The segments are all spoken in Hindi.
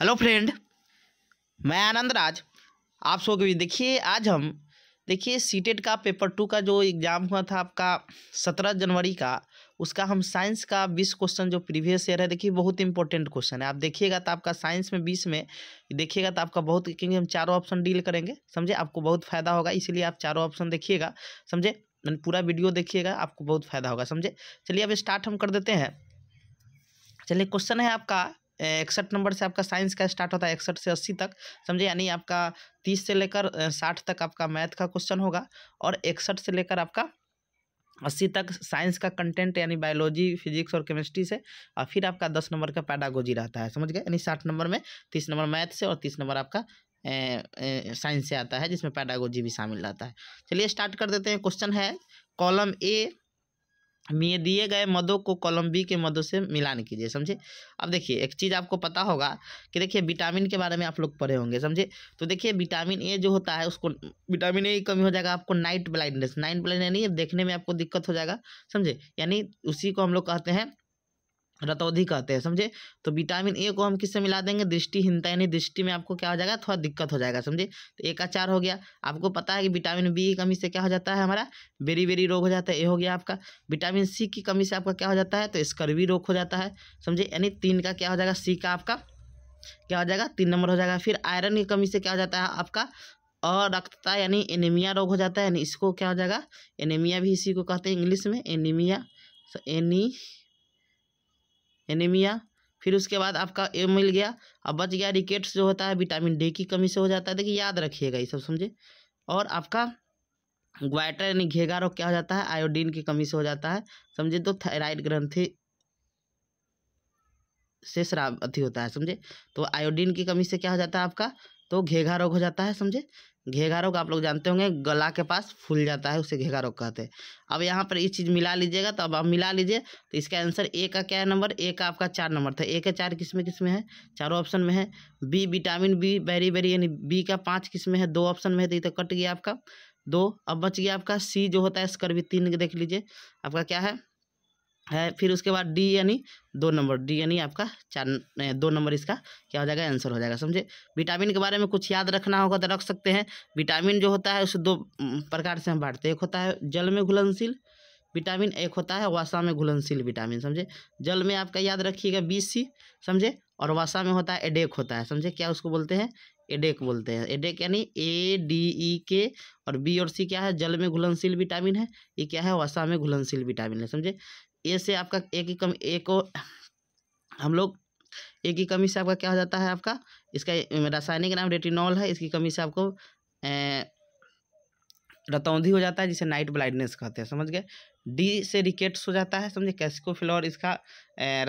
हेलो फ्रेंड मैं आनंद राज आप सो गई देखिए आज हम देखिए सीटेट e का पेपर टू का जो एग्ज़ाम हुआ था आपका सत्रह जनवरी का उसका हम साइंस का बीस क्वेश्चन जो प्रीवियस ईयर है देखिए बहुत इंपॉर्टेंट क्वेश्चन है आप देखिएगा तो आपका साइंस में बीस में देखिएगा तो आपका बहुत क्योंकि हम चारों ऑप्शन डील करेंगे समझे आपको बहुत फ़ायदा होगा इसीलिए आप चारों ऑप्शन देखिएगा समझे पूरा वीडियो देखिएगा आपको बहुत फ़ायदा होगा समझे चलिए अब स्टार्ट हम कर देते हैं चलिए क्वेश्चन है आपका इकसठ नंबर से आपका साइंस का स्टार्ट होता है इकसठ से अस्सी तक समझे यानी आपका तीस से लेकर साठ तक आपका मैथ का क्वेश्चन होगा और इकसठ से लेकर आपका अस्सी तक साइंस का कंटेंट यानी बायोलॉजी फिजिक्स और केमिस्ट्री से और फिर आपका दस नंबर का पैडागोजी रहता है समझ गए यानी साठ नंबर में तीस नंबर मैथ से और तीस नंबर आपका साइंस से आता है जिसमें पैडागोजी भी शामिल रहता है चलिए स्टार्ट कर देते हैं क्वेश्चन है कॉलम ए में दिए गए मदों को कॉलम बी के मदों से मिलान कीजिए समझे अब देखिए एक चीज़ आपको पता होगा कि देखिए विटामिन के बारे में आप लोग पढ़े होंगे समझे तो देखिए विटामिन ए जो होता है उसको विटामिन ए की कमी हो जाएगा आपको नाइट ब्लाइंडनेस नाइट ब्लाइंडनेस नहीं देखने में आपको दिक्कत हो जाएगा समझे यानी उसी को हम लोग कहते हैं रतौधी कहते हैं समझे तो विटामिन ए को हम किससे मिला देंगे दृष्टिहीनता यानी दृष्टि में आपको क्या हो जाएगा थोड़ा दिक्कत हो जाएगा समझे तो एक का चार हो गया आपको पता है कि विटामिन बी की कमी से क्या हो जाता है हमारा बेरी बेरी रोग हो जाता है ए हो गया आपका विटामिन सी की कमी से आपका क्या हो जाता है तो स्कर्वी रोग हो जाता है समझे यानी तीन का क्या हो जाएगा सी का आपका क्या हो जाएगा तीन नंबर हो जाएगा फिर आयरन की कमी से क्या हो जाता है आपका अरक्तता यानी एनीमिया रोग हो जाता है यानी इसको क्या हो जाएगा एनीमिया भी इसी को कहते हैं इंग्लिश में एनीमिया एनी एनीमिया फिर उसके बाद आपका ए मिल गया अब बच गया रिकेट्स जो होता है विटामिन डी की कमी से हो जाता है देखिए याद रखिएगा ये सब समझे और आपका ग्वाइटर यानी घेगा रोग क्या हो जाता है आयोडीन की कमी से हो जाता है समझे तो थायराइड ग्रंथि से शराब अथी होता है समझे तो आयोडीन की कमी से क्या हो जाता है आपका तो घेघा रोग हो जाता है समझे घेघा रोग आप लोग जानते होंगे गला के पास फूल जाता है उसे घेघा रोग कहते हैं अब यहाँ पर ये चीज़ मिला लीजिएगा तो अब आप मिला लीजिए तो इसका आंसर ए का क्या है नंबर ए का आपका चार नंबर था ए का चार किस में किस में है चारों ऑप्शन में है B vitamin B berry berry यानी बी का पाँच किस में है दो ऑप्शन में है तो ये तो कट गया आपका दो अब बच गया आपका सी जो होता है स्कर्वी तीन देख लीजिए आपका क्या है है फिर उसके बाद डी यानी दो नंबर डी यानी आपका चार दो नंबर इसका क्या हो जाएगा आंसर हो जाएगा समझे विटामिन के बारे में कुछ याद रखना होगा तो रख सकते हैं विटामिन जो होता है उसे दो प्रकार से हम बांटते हैं एक होता है जल में घुलनशील विटामिन एक होता है वसा में घुलनशील विटामिन समझे जल में आपका याद रखिएगा बी सी समझे और वसा में होता है एडेक होता है समझे क्या उसको बोलते हैं एडेक बोलते हैं एडेक यानी ए डी ई के और बी और सी क्या है जल में घुलनशील विटामिन है ये क्या है वसा में घुलनशील विटामिन है समझे ए से आपका ए की कमी ए को हम लोग ए की कमी से आपका क्या हो जाता है आपका इसका रासायनिक नाम रेटिनॉल है इसकी कमी से आपको रतौंधी हो जाता है जिसे नाइट ब्लाइंडनेस कहते हैं समझ गए डी से रिकेट्स हो जाता है समझे कैस्कोफ्लोर इसका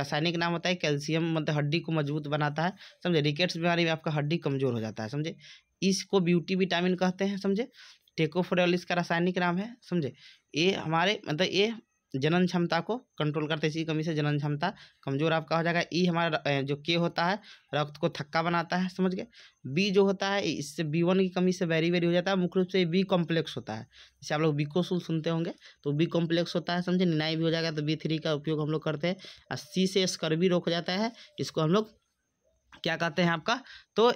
रासायनिक नाम होता है कैल्शियम मतलब हड्डी को मजबूत बनाता है समझे रिकेट्स बीमारी में आपका हड्डी कमजोर हो जाता है समझे इसको ब्यूटी विटामिन कहते हैं समझे टेकोफोरल इसका रासायनिक नाम है समझे ये हमारे मतलब ये जनन क्षमता को कंट्रोल करते इसी कमी से जनन क्षमता कमजोर आपका हो जाएगा ई हमारा जो के होता है रक्त को थक्का बनाता है समझ गए बी जो होता है इससे बी वन की कमी से वेरी वेरी हो जाता है मुख्य रूप से बी कॉम्प्लेक्स होता है जैसे आप लोग बीकोसूल सुनते होंगे तो बी कॉम्प्लेक्स होता है समझे निनाई भी हो जाएगा तो बी थ्री का उपयोग हम लोग करते हैं और सी से स्कर्वी रोक हो जाता है इसको हम लोग क्या कहते हैं आपका तो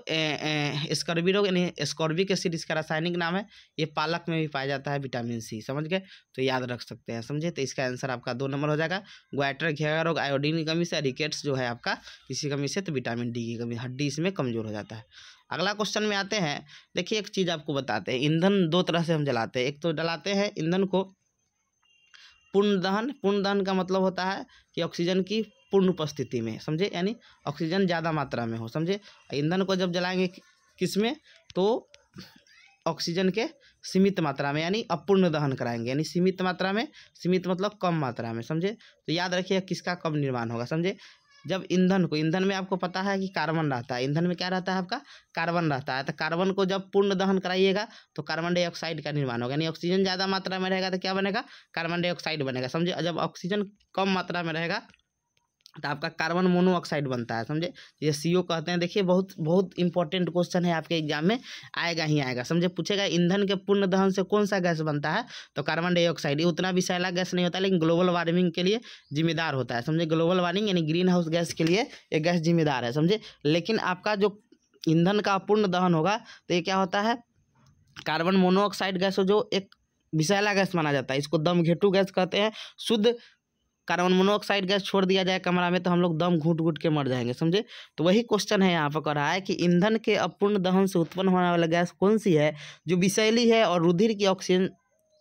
स्कॉर्बी रोग यानी स्कॉर्बिक एसिड इसका रासायनिक नाम है ये पालक में भी पाया जाता है विटामिन सी समझ गए तो याद रख सकते हैं समझे तो इसका आंसर आपका दो नंबर हो जाएगा ग्वाइटर घेगा रोग आयोडीन की कमी से रिकेट्स जो है आपका किसी कमी से तो विटामिन डी की कमी हड्डी इसमें कमजोर हो जाता है अगला क्वेश्चन में आते हैं देखिए एक चीज़ आपको बताते हैं ईंधन दो तरह से हम जलाते हैं एक तो जलाते हैं ईंधन को पूर्ण दहन पूर्ण दहन का मतलब होता है कि ऑक्सीजन की पूर्ण उपस्थिति में समझे यानी ऑक्सीजन ज़्यादा मात्रा में हो समझे ईंधन को जब जलाएंगे किस में तो ऑक्सीजन के सीमित मात्रा में यानी अपूर्ण दहन कराएंगे यानी सीमित मात्रा में सीमित मतलब कम मात्रा में समझे तो याद रखिए किसका कब निर्माण होगा समझे जब ईंधन को ईंधन में आपको पता है कि कार्बन रहता है ईंधन में क्या रहता है आपका कार्बन रहता है तो कार्बन को जब पूर्ण दहन कराइएगा तो कार्बन डाइऑक्साइड का निर्माण होगा यानी ऑक्सीजन ज़्यादा मात्रा में रहेगा तो क्या बनेगा कार्बन डाइऑक्साइड बनेगा समझे जब ऑक्सीजन कम मात्रा में रहेगा तो आपका कार्बन मोनोऑक्साइड बनता है समझे ये सी कहते हैं देखिए बहुत बहुत इंपॉर्टेंट क्वेश्चन है आपके एग्जाम में आएगा ही आएगा समझे पूछेगा ईंधन के पूर्ण दहन से कौन सा गैस बनता है तो कार्बन डाइऑक्साइड ये उतना सैला गैस नहीं होता लेकिन ग्लोबल वार्मिंग के लिए जिम्मेदार होता है समझे ग्लोबल वार्मिंग यानी ग्रीन हाउस गैस के लिए ये गैस जिम्मेदार है समझे लेकिन आपका जो ईंधन का पूर्ण दहन होगा तो ये क्या होता है कार्बन मोनोऑक्साइड गैस जो एक विषैला गैस माना जाता है इसको दम घेटू गैस कहते हैं शुद्ध कार्बन मोनोऑक्साइड गैस छोड़ दिया जाए कमरा में तो हम लोग दम घुट घुट के मर जाएंगे समझे तो वही क्वेश्चन है यहाँ पर कह रहा है कि ईंधन के अपूर्ण दहन से उत्पन्न होने वाला गैस कौन सी है जो विषैली है और रुधिर की ऑक्सीजन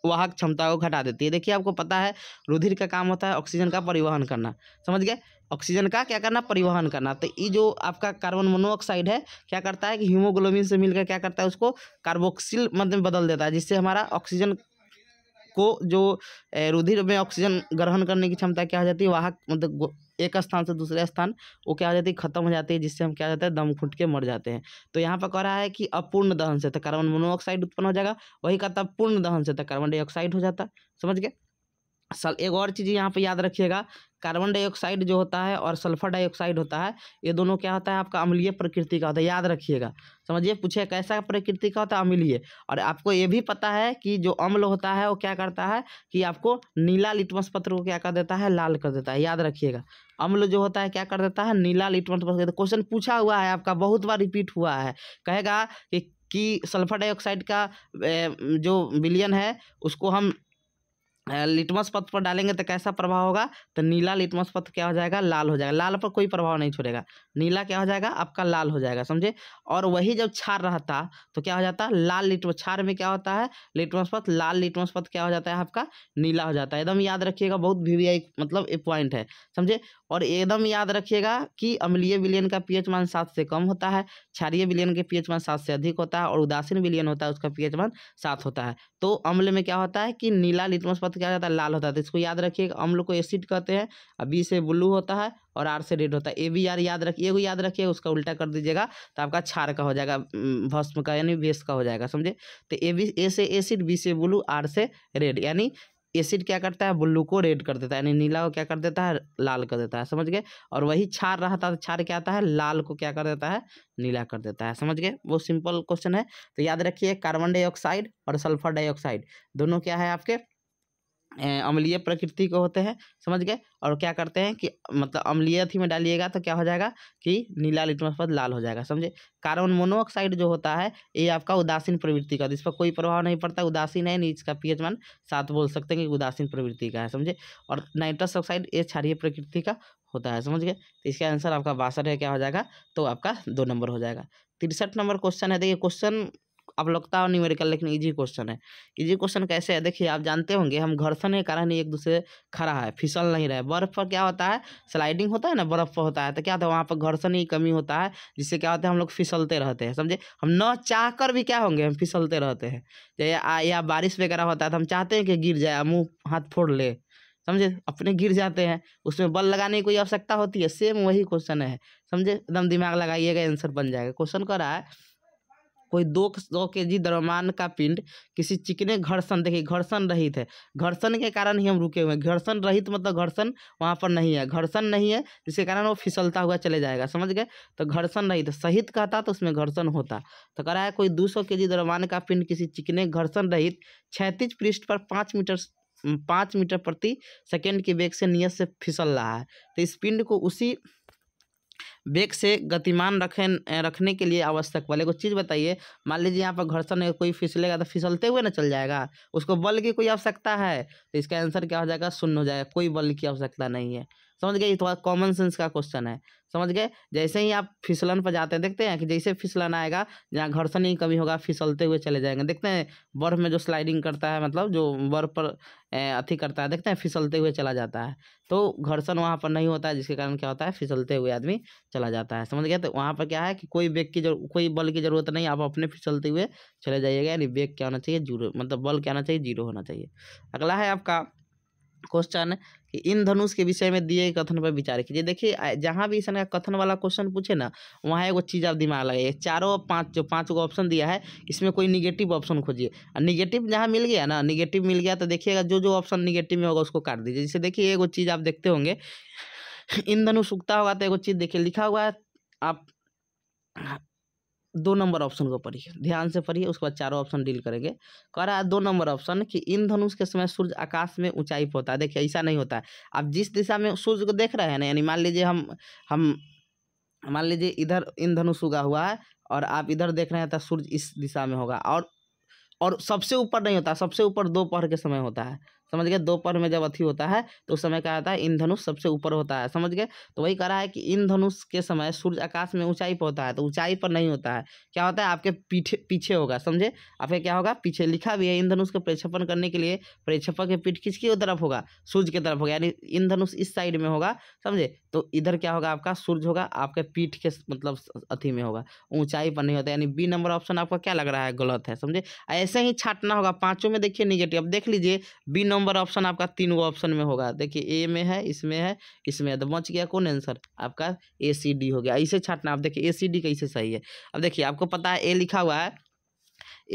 वाहक क्षमता को घटा देती है देखिए आपको पता है रुधिर का काम होता है ऑक्सीजन का परिवहन करना समझ गए ऑक्सीजन का क्या करना परिवहन करना तो ये जो आपका कार्बन मोनोऑक्साइड है क्या करता है कि हीमोग्लोबिन से मिलकर क्या करता है उसको कार्बोक्सिल मध्य में बदल देता है जिससे हमारा ऑक्सीजन को जो रुधिर में ऑक्सीजन ग्रहण करने की क्षमता क्या हो जाती है वाहक मतलब एक स्थान से दूसरे स्थान वो क्या हो जाती है खत्म हो जाती है जिससे हम क्या जाता है दम घुट के मर जाते हैं तो यहाँ पर कह रहा है कि अपूर्ण दहन से तो कार्बन मोनोऑक्साइड उत्पन्न हो जाएगा वही कहता पूर्ण दहन से तो कार्बन डाइऑक्साइड हो जाता है समझ गया सल एक और चीज़ यहाँ पे याद रखिएगा कार्बन डाइऑक्साइड जो होता है और सल्फर डाइऑक्साइड होता है ये दोनों क्या होता है आपका अम्लीय प्रकृति का होता है याद रखिएगा समझिए पूछे कैसा प्रकृति का होता है अम्लीय और आपको ये भी पता है कि जो अम्ल होता है वो क्या करता है कि आपको नीला लिटमस पत्र को क्या कर देता है लाल कर देता है याद रखिएगा अम्ल जो होता है क्या कर देता है नीला लिटमस पत्र क्वेश्चन पूछा हुआ है आपका बहुत बार रिपीट हुआ है कहेगा कि कि सल्फर डाइऑक्साइड का जो बिलियन है उसको हम लिटमस पथ पर डालेंगे तो कैसा प्रभाव होगा तो नीला लिटमस पथ क्या हो जाएगा लाल हो जाएगा लाल पर कोई प्रभाव नहीं छोड़ेगा नीला क्या हो जाएगा आपका लाल हो जाएगा समझे और वही जब छार रहता तो क्या हो जाता है लाल लिटमस छार में क्या होता है लिटमस पथ लाल लिटमस पथ क्या हो जाता है आपका नीला हो जाता है एकदम याद रखिएगा बहुत वी मतलब ए पॉइंट है समझे और एकदम याद रखिएगा कि अम्लीय विलियन का पीएच मान सात से कम होता है क्षारीय विलियन के पीएच मान सात से अधिक होता है और उदासीन विलियन होता है उसका पीएच मान सात होता है तो अम्ल में क्या होता है कि नीला लिटमस पत्र क्या जाता है लाल होता है तो इसको याद रखिएगा अम्ल को एसिड कहते हैं बी से ब्लू होता है और आर से रेड होता है ए बी आर याद रखिए याद रखिए उसका उल्टा कर दीजिएगा तो आपका छार का हो जाएगा भस्म का यानी बेस का हो जाएगा समझे तो ए बी ए से एसिड बी से ब्लू आर से रेड यानी एसिड क्या करता है ब्लू को रेड कर देता है यानी नीला को क्या कर देता है लाल कर देता है समझ गए और वही छार रहता है छार क्या आता है लाल को क्या कर देता है नीला कर देता है समझ गए वो सिंपल क्वेश्चन है तो याद रखिए कार्बन डाइऑक्साइड और सल्फर डाइऑक्साइड दोनों क्या है आपके अम्लीय प्रकृति के होते हैं समझ गए और क्या करते हैं कि मतलब अम्लीय थी में डालिएगा तो क्या हो जाएगा कि नीला लिटमस पद लाल हो जाएगा समझे कार्बन मोनोऑक्साइड जो होता है ये आपका उदासीन प्रवृत्ति का इस पर कोई प्रभाव नहीं पड़ता उदासीन है नहीं इसका पीएच मान सात बोल सकते हैं कि उदासीन प्रवृत्ति का है समझे और नाइट्रस ऑक्साइड ये क्षारीय प्रकृति का होता है समझ गए तो इसका आंसर आपका बासठ है क्या हो जाएगा तो आपका दो नंबर हो जाएगा तिरसठ नंबर क्वेश्चन है देखिए क्वेश्चन आप लगता है का लेकिन इजी क्वेश्चन है इजी क्वेश्चन कैसे है देखिए आप जानते होंगे हम घर्षण के कारण एक दूसरे खड़ा है फिसल नहीं रहे बर्फ पर क्या होता है स्लाइडिंग होता है ना बर्फ पर होता है तो क्या होता है वहाँ पर घर्षण की कमी होता है जिससे क्या होता है हम लोग फिसलते रहते हैं समझे हम न चाह कर भी क्या होंगे हम फिसलते रहते हैं तो या, या बारिश वगैरह होता है तो हम चाहते हैं कि गिर जाए मुँह हाथ फोड़ ले समझे अपने गिर जाते हैं उसमें बल लगाने की कोई आवश्यकता होती है सेम वही क्वेश्चन है समझे एकदम दिमाग लगाइएगा आंसर बन जाएगा क्वेश्चन कर रहा है कोई दो सौ के जी द्रव्यमान का पिंड किसी चिकने घर्षण देखिए घर्षण रहित है घर्षण के कारण ही हम रुके हुए हैं घर्षण रहित मतलब घर्षण वहाँ पर नहीं है घर्षण नहीं है जिसके कारण वो फिसलता हुआ चले जाएगा समझ गए तो घर्षण रहित सहित कहता तो उसमें घर्षण होता तो करा है कोई दो सौ के जी द्रव्यमान का पिंड किसी चिकने घर्षण रहित छैतीस पृष्ठ पर पाँच मीटर पाँच मीटर प्रति सेकेंड के वेग से नियत से फिसल रहा है तो इस पिंड को उसी वेग से गतिमान रखे रखने के लिए आवश्यक बल एगो चीज़ बताइए मान लीजिए यहाँ पर घर्षण कोई फिसलेगा तो फिसलते हुए ना चल जाएगा उसको बल की कोई आवश्यकता है तो इसका आंसर क्या हो जाएगा शून्य हो जाएगा कोई बल की आवश्यकता नहीं है समझ गए ये थोड़ा कॉमन सेंस का क्वेश्चन है समझ गए जैसे ही आप फिसलन पर जाते हैं देखते हैं कि जैसे फिसलन आएगा जहाँ घर्षण ही कमी होगा फिसलते हुए चले जाएंगे देखते हैं बर्फ़ में जो स्लाइडिंग करता है मतलब जो बर्फ़ पर अथी करता है देखते हैं फिसलते हुए चला जाता है तो घर्षण वहाँ पर नहीं होता है जिसके कारण क्या होता है फिसलते हुए आदमी चला जाता है समझ गया तो वहाँ पर क्या है कि कोई बेग की कोई बल की ज़रूरत नहीं आप अपने फिसलते हुए चले जाइएगा यानी बेग क्या होना चाहिए जीरो मतलब बल क्या होना चाहिए जीरो होना चाहिए अगला है आपका क्वेश्चन कि इन धनुष के विषय में दिए कथन पर विचार कीजिए देखिए जहाँ भी इसने कथन वाला क्वेश्चन पूछे ना वहाँ एक चीज़ आप दिमाग लगाइए चारों पाँच जो पाँच को ऑप्शन दिया है इसमें कोई निगेटिव ऑप्शन खोजिए निगेटिव जहाँ मिल गया ना निगेटिव मिल गया तो देखिएगा जो जो ऑप्शन निगेटिव में होगा उसको काट दीजिए जैसे देखिए एक चीज़ आप देखते होंगे इन धनुष उगता होगा तो एक चीज़ देखिए लिखा हुआ है आप दो नंबर ऑप्शन को पढ़िए ध्यान से पढ़िए उसके बाद चारों ऑप्शन डील करेंगे कह रहा है दो नंबर ऑप्शन कि इन धनुष के समय सूर्य आकाश में ऊंचाई पर होता है देखिए ऐसा नहीं होता है आप जिस दिशा में सूर्य को देख रहे हैं ना यानी मान लीजिए हम हम मान लीजिए इधर इन धनुष उगा हुआ है और आप इधर देख रहे हैं तो सूर्य इस दिशा में होगा और और सबसे ऊपर नहीं होता सबसे ऊपर दोपहर के समय होता है समझ गए दोपहर में जब अथी होता है तो उस समय क्या होता है इंधनुष सबसे ऊपर होता है समझ गए तो वही कह रहा है कि इंधनुष के समय सूर्य आकाश में ऊंचाई पर होता है तो ऊंचाई पर नहीं होता है क्या होता है आपके पीछे पीछे होगा समझे आपके क्या होगा पीछे लिखा भी है इंधनुष का प्रक्षेपण करने के लिए प्रक्षेपण के पीठ किसकी तरफ होगा सूर्य की तरफ होगा यानी इंधनुष इस साइड में होगा समझे तो इधर क्या होगा आपका सूर्य होगा आपके पीठ के मतलब अथी में होगा ऊंचाई पर नहीं होता यानी बी नंबर ऑप्शन आपका क्या लग रहा है गलत है समझे ऐसे ही छाटना होगा पाँचों में देखिए निगेटिव अब देख लीजिए बी नंबर नंबर ऑप्शन आपका तीन गो ऑप्शन में होगा देखिए ए में है इसमें है इसमें है तो बच गया कौन आंसर आपका ए सी डी हो गया ऐसे छाटना आप देखिए ए सी डी कैसे सही है अब देखिए आपको पता है ए लिखा हुआ है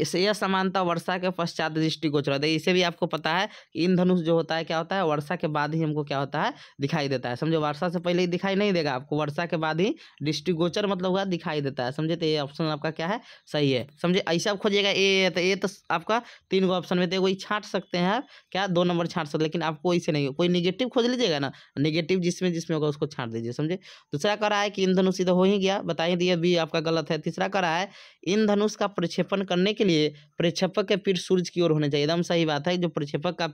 इसे यह समानता वर्षा के पश्चात दृष्टिगोचर होता है इसे भी आपको पता है इन धनुष जो होता है क्या होता है वर्षा के बाद ही हमको क्या होता है दिखाई देता है समझो वर्षा से पहले ही दिखाई नहीं देगा आपको वर्षा के बाद ही दृष्टिगोचर मतलब हुआ दिखाई देता है समझे तो ये ऑप्शन आपका क्या है सही है समझे ऐसे आप खोजिएगा ए तो ये तो आपका तीन गो ऑप्शन में तो वही छाँट सकते हैं क्या दो नंबर छाँट सकते लेकिन आपको ऐसे नहीं कोई निगेटिव खोज लीजिएगा ना निगेटिव जिसमें जिसमें होगा उसको छाँट दीजिए समझे दूसरा कर रहा है कि इन धनुष सीधा तो हो ही गया बता ही दिया भी आपका गलत है तीसरा कर रहा है इन धनुष का प्रक्षेपण करने के लिए प्रक्षेपक के पीठ सूर्य की ओर होने चाहिए एकदम सही बात है जो प्रक्षेपक का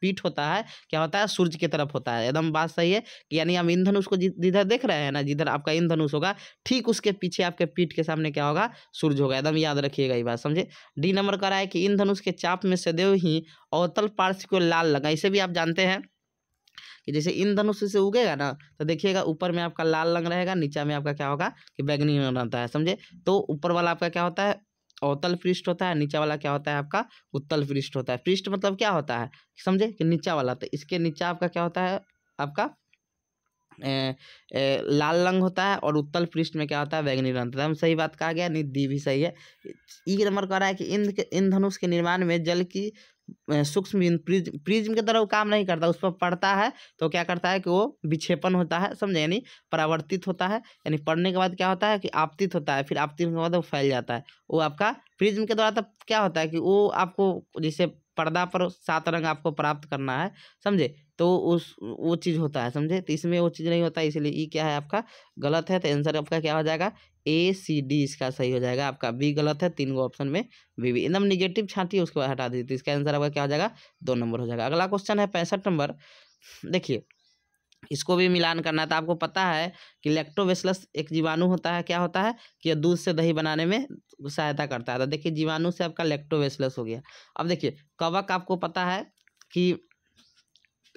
पीठ होता है क्या होता है सूर्य की तरफ होता है एकदम बात सही है कि यानी हम ईंधन उसको जिधर देख रहे हैं ना जिधर आपका ईंधन उस होगा ठीक उसके पीछे आपके पीठ के सामने क्या होगा सूर्य होगा एकदम याद रखिएगा ये बात समझे डी नंबर का रहा है कि ईंधन उसके चाप में से देव ही अवतल पार्श्व को लाल लगा इसे भी आप जानते हैं कि जैसे ईंधन उससे उगेगा ना तो देखिएगा ऊपर में आपका लाल रंग रहेगा नीचा में आपका क्या होगा कि बैगनी रंग रहता है समझे तो ऊपर वाला आपका क्या होता है अवतल पृष्ठ होता है नीचा वाला क्या होता है आपका उत्तल पृष्ठ होता है पृष्ठ मतलब क्या होता है समझे कि नीचा वाला तो इसके नीचा आपका क्या होता है आपका ए, ए, लाल रंग होता है और उत्तल पृष्ठ में क्या होता है बैगनी रंग एकदम सही बात कहा गया नहीं दी भी सही है ई नंबर कह रहा है कि इन धनुष के निर्माण में जल की सूक्ष्म प्रिज्म प्रिज्म की तरह वो काम नहीं करता उस पर पड़ता है तो क्या करता है कि वो विक्षेपण होता है समझे यानी परावर्तित होता है यानी पढ़ने के बाद क्या होता है कि आपतित होता है फिर आपतित के बाद वो फैल जाता है वो आपका प्रिज्म के द्वारा तब क्या होता है कि वो आपको जैसे पर्दा पर सात रंग आपको प्राप्त करना है समझे तो उस वो चीज़ होता है समझे तो इसमें वो चीज़ नहीं होता है इसलिए ई क्या है आपका गलत है तो आंसर आपका क्या हो जाएगा ए सी डी इसका सही हो जाएगा आपका बी गलत है तीन गो ऑप्शन में बी बी एकदम निगेटिव छांटी उसके बाद हटा दीजिए तो इसका आंसर आपका क्या हो जाएगा दो नंबर हो जाएगा अगला क्वेश्चन है पैंसठ नंबर देखिए इसको भी मिलान करना है तो आपको पता है कि लेक्टोवेसलस एक जीवाणु होता है क्या होता है कि यह दूध से दही बनाने में सहायता करता है तो देखिए जीवाणु से आपका लेक्टोवेसलस हो गया अब देखिए कवक आपको पता है कि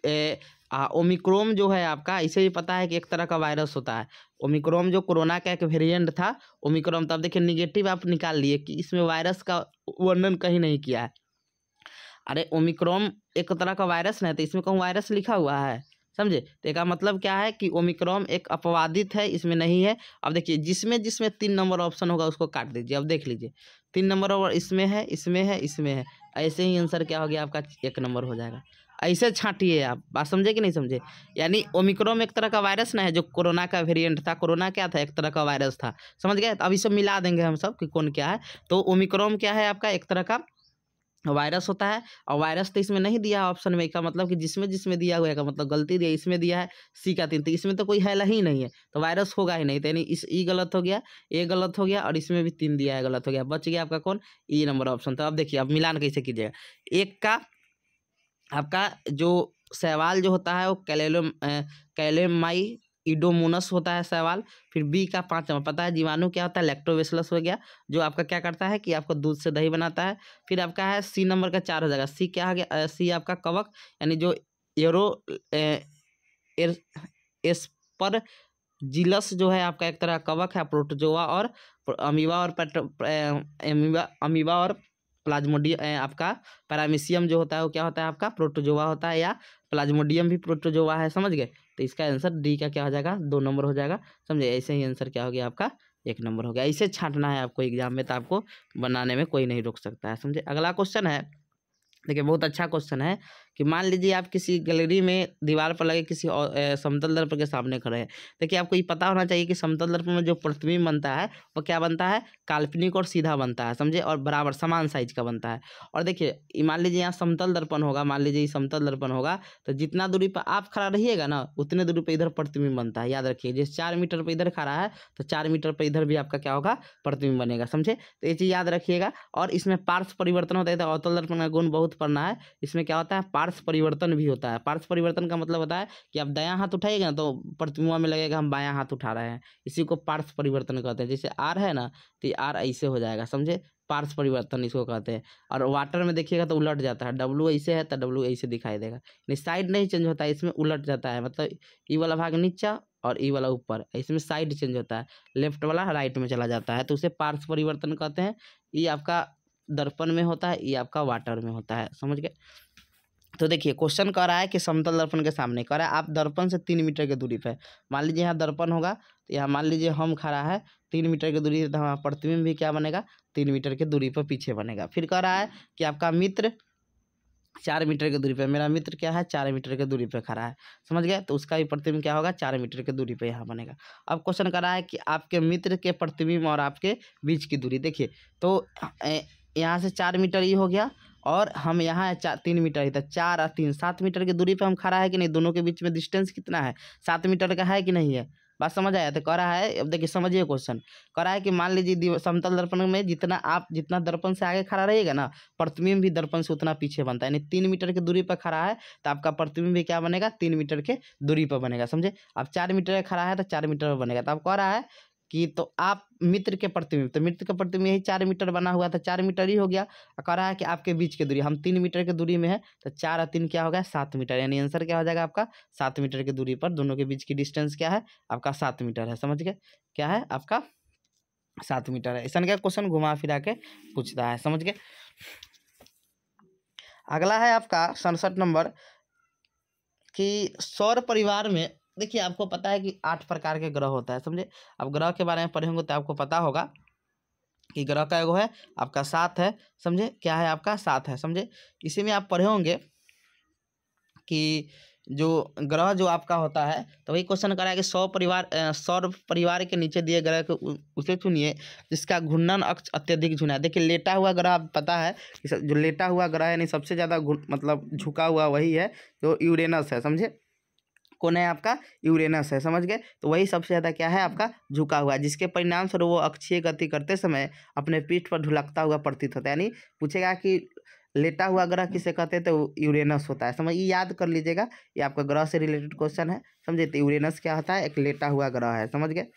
ओमिक्रोम जो है आपका इसे भी पता है कि एक तरह का वायरस होता है ओमिक्रोम जो कोरोना का एक वेरिएंट था ओमिक्रोम तो अब देखिए निगेटिव आप निकाल लिए कि इसमें वायरस का वर्णन कहीं नहीं किया है अरे ओमिक्रोम एक तरह का वायरस नहीं तो इसमें कहूँ वायरस लिखा हुआ है समझे तो एक मतलब क्या है कि ओमिक्रोम एक अपवादित है इसमें नहीं है अब देखिए जिसमें जिसमें तीन नंबर ऑप्शन होगा उसको काट दीजिए अब देख लीजिए तीन नंबर इसमें है इसमें है इसमें है ऐसे ही आंसर क्या हो गया आपका एक नंबर हो जाएगा ऐसे छाटिए आप बात समझे कि नहीं समझे यानी ओमिक्रोम एक तरह का वायरस ना है जो कोरोना का वेरिएंट था कोरोना क्या था एक तरह का वायरस था समझ गए अभी सब मिला देंगे हम सब कि कौन क्या है तो ओमिक्रोम क्या है आपका एक तरह का वायरस होता है और वायरस तो इसमें नहीं दिया ऑप्शन में का मतलब कि जिसमें जिसमें दिया हुआ का मतलब गलती दिया इसमें दिया है सी का तीन तो इसमें तो कोई हैला ही नहीं है तो वायरस होगा ही नहीं तो यानी इस ई गलत हो गया ए गलत हो गया और इसमें भी तीन दिया है गलत हो गया बच गया आपका कौन ई नंबर ऑप्शन तो अब देखिए अब मिलान कैसे कीजिएगा एक का आपका जो सवाल जो होता है वो कैलेलोम कैलेमाई इडोमोनस होता है सवाल फिर बी का नंबर पता है जीवाणु क्या होता है लैक्टोवेसलस हो गया जो आपका क्या करता है कि आपको दूध से दही बनाता है फिर आपका है सी नंबर का चार हो जाएगा सी क्या हो गया सी आपका कवक यानी जो एरो ए, एस्पर जिलस जो है आपका एक तरह कवक है प्रोटोजोवा और अमीबा और अमीबा अमीबा और प्लाज्मोडियम आपका पैरामिशियम जो होता है वो क्या होता है आपका प्रोटोजोवा होता है या प्लाज्मोडियम भी प्रोटोजोवा है समझ गए तो इसका आंसर डी का क्या हो जाएगा दो नंबर हो जाएगा समझे ऐसे ही आंसर क्या हो गया आपका एक नंबर हो गया इसे छाटना है आपको एग्जाम में तो आपको बनाने में कोई नहीं रोक सकता है समझे अगला क्वेश्चन है देखिए बहुत अच्छा क्वेश्चन है कि मान लीजिए आप किसी गैलरी में दीवार पर लगे किसी समतल दर्पण के सामने खड़े हैं देखिए आपको ये पता होना चाहिए कि समतल दर्पण में जो प्रतिबिंब बनता है वो क्या बनता है काल्पनिक और सीधा बनता है समझे और बराबर समान साइज का बनता है और देखिए मान लीजिए यहाँ समतल दर्पण होगा मान लीजिए ये समतल दर्पण होगा तो जितना दूरी पर आप खड़ा रहिएगा ना उतने दूरी पर इधर प्रतिबिंब बनता है याद रखिए जैसे चार मीटर पर इधर खड़ा है तो चार मीटर पर इधर भी आपका क्या होगा प्रतिबिंब बनेगा समझे तो ये चीज़ याद रखिएगा और इसमें पार्श्व परिवर्तन होता है तो अवतल दर्पण का गुण बहुत पड़ना है इसमें क्या होता है पार्श्व परिवर्तन भी होता है पार्श्व परिवर्तन का मतलब होता है कि आप दया हाथ उठाइएगा तो प्रतिमा में लगेगा हम बायां हाथ उठा रहे हैं इसी को पार्श्व परिवर्तन कहते हैं जैसे आर है ना तो आर ऐसे हो जाएगा समझे पार्श्व परिवर्तन इसको कहते हैं और वाटर में देखिएगा तो उलट जाता है डब्लू ऐसे है तो डब्लू ऐसे दिखाई देगा यानी साइड नहीं चेंज होता है इसमें उलट जाता है मतलब ई वाला भाग नीचा और ई वाला ऊपर इसमें साइड चेंज होता है लेफ्ट वाला राइट में चला जाता है तो उसे पार्स परिवर्तन कहते हैं ये आपका दर्पण में होता है ये आपका वाटर में होता है समझ गए तो देखिए क्वेश्चन कह रहा है कि समतल दर्पण के सामने कह रहा है आप दर्पण से तीन मीटर की दूरी पर मान लीजिए यहाँ दर्पण होगा तो यहाँ मान लीजिए हम खड़ा है तीन मीटर की दूरी तो हमारा प्रतिबिंब भी क्या बनेगा तीन मीटर की दूरी पर पीछे बनेगा फिर कह रहा है कि आपका मित्र चार मीटर की दूरी पर मेरा मित्र क्या है चार मीटर की दूरी पर खड़ा है समझ गए तो उसका भी प्रतिबिंब क्या होगा चार मीटर की दूरी पर यहाँ बनेगा अब क्वेश्चन कर रहा है कि आपके मित्र के प्रतिबिंब और आपके बीच की दूरी देखिए तो यहाँ से चार मीटर ये हो गया और हम यहाँ है चार तीन मीटर ही था तो चार और तीन सात मीटर की दूरी पर हम खड़ा है कि नहीं दोनों के बीच में डिस्टेंस कितना है सात मीटर का है कि नहीं है बात समझ आया तो कह रहा है अब देखिए समझिए क्वेश्चन कह रहा है कि मान लीजिए समतल दर्पण में जितना आप जितना दर्पण से आगे खड़ा रहेगा ना प्रतिबिंब भी दर्पण से उतना पीछे बनता है यानी तीन मीटर की दूरी पर खड़ा है तो आपका प्रतिबिंब भी क्या बनेगा तीन मीटर के दूरी पर बनेगा समझे आप चार मीटर खड़ा है तो चार मीटर पर बनेगा तो आप कह रहा है कि तो आप मित्र के प्रतिबिंब तो मित्र के प्रतिबिंब यही चार मीटर बना हुआ था चार मीटर ही हो गया और कह रहा है कि आपके बीच की दूरी हम तीन मीटर की दूरी में है तो चार और तीन क्या होगा सात मीटर यानी आंसर क्या हो जाएगा आपका सात मीटर की दूरी पर दोनों के बीच की डिस्टेंस क्या है आपका सात मीटर है समझ गए क्या है आपका सात मीटर है ऐसा क्या क्वेश्चन घुमा फिरा के पूछता है समझ गए अगला है आपका सड़सठ नंबर कि सौर परिवार में देखिए आपको पता है कि आठ प्रकार के ग्रह होता है समझे अब ग्रह के बारे में पढ़े होंगे तो आपको पता होगा कि ग्रह का एगो है आपका सात है समझे क्या है आपका सात है समझे इसी में आप पढ़े होंगे कि जो ग्रह जो आपका होता है तो वही क्वेश्चन करा है कि सौ परिवार सौ परिवार के नीचे दिए ग्रह को उसे चुनिए जिसका घुंडन अक्ष अत्यधिक झुना है देखिए लेटा हुआ ग्रह आप पता है कि जो लेटा हुआ ग्रह यानी सबसे ज़्यादा मतलब झुका हुआ वही है जो यूरेनस है समझे कौन है आपका यूरेनस है समझ गए तो वही सबसे ज़्यादा क्या है आपका झुका हुआ जिसके परिणाम स्वरूप वो अक्षीय गति करते समय अपने पीठ पर ढुलकता हुआ प्रतीत होता है यानी पूछेगा कि लेटा हुआ ग्रह किसे कहते हैं तो यूरेनस होता है समझ ये याद कर लीजिएगा ये आपका ग्रह से रिलेटेड क्वेश्चन है समझे तो यूरेनस क्या होता है एक लेटा हुआ ग्रह है समझ गए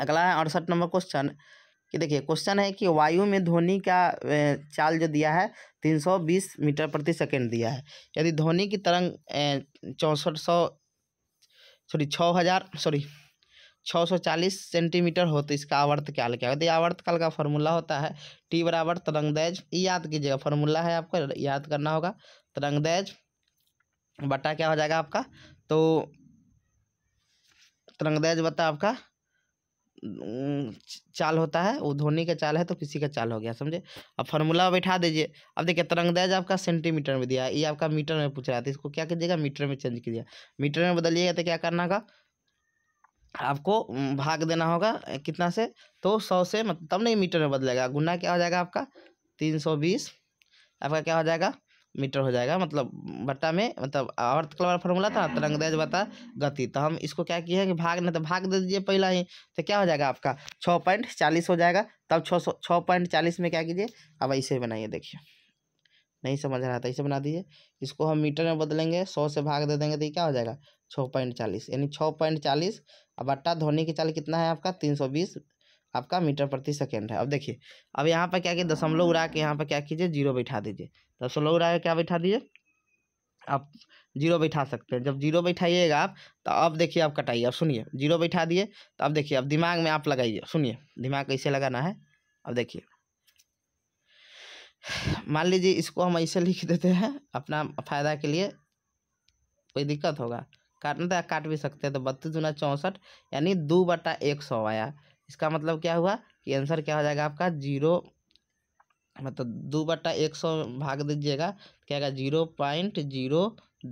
अगला है अड़सठ नंबर क्वेश्चन कि देखिए क्वेश्चन है कि वायु में ध्वनि का चाल जो दिया है 320 मीटर प्रति सेकंड दिया है यदि ध्वनि की तरंग चौंसठ सौ सॉरी छः हज़ार सॉरी छः सौ चालीस सेंटीमीटर हो तो इसका आवर्तकाल क्या होता है आवर्तकाल का फॉर्मूला होता है टी बराबर तरंग दैज याद कीजिएगा फॉर्मूला है आपको याद करना होगा तरंग दैज बटा क्या हो जाएगा आपका तो तरंग दैज बता आपका चाल होता है वो धोनी का चाल है तो किसी का चाल हो गया समझे अब फार्मूला बैठा दीजिए अब देखिए तरंगदैज आपका सेंटीमीटर में दिया है ये आपका मीटर में पूछ रहा था तो इसको क्या कीजिएगा मीटर में चेंज कीजिए मीटर में बदलिएगा तो क्या करना होगा आपको भाग देना होगा कितना से तो सौ से मतलब तब नहीं मीटर में बदलेगा गुना क्या हो जाएगा आपका तीन सौ बीस आपका क्या हो जाएगा मीटर हो जाएगा मतलब बट्टा में मतलब अर्थ वाला फॉर्मूला था हाँ। दैज बता गति तो हम इसको क्या किए कि भाग ना तो भाग दे दीजिए पहला ही तो क्या हो जाएगा आपका छः पॉइंट चालीस हो जाएगा तब छः सौ छः पॉइंट चालीस में क्या कीजिए अब ऐसे ही बनाइए देखिए नहीं समझ रहा था ऐसे बना दीजिए इसको हम मीटर में बदलेंगे सौ से भाग दे देंगे तो क्या हो जाएगा छः पॉइंट चालीस यानी छः पॉइंट चालीस अब बट्टा धोनी की चाल कितना है आपका तीन सौ बीस आपका मीटर प्रति सेकेंड है अब देखिए अब यहाँ पर क्या कि दशमलव उड़ा के यहाँ पर क्या कीजिए जीरो बैठा दीजिए तो सौ लोग है क्या बैठा दिए आप जीरो बैठा सकते हैं जब जीरो बैठाइएगा आप तो अब देखिए आप कटाइए अब सुनिए जीरो बैठा दिए तो अब देखिए अब दिमाग में आप लगाइए सुनिए दिमाग कैसे लगाना है अब देखिए मान लीजिए इसको हम ऐसे लिख देते हैं अपना फ़ायदा के लिए कोई दिक्कत होगा काटना था तो काट भी सकते हैं तो बत्तीस गुना चौंसठ यानी दो बटा एक सौ आया इसका मतलब क्या हुआ कि आंसर क्या हो जाएगा आपका जीरो मतलब दो बट्टा एक सौ भाग दीजिएगा क्या होगा जीरो पॉइंट जीरो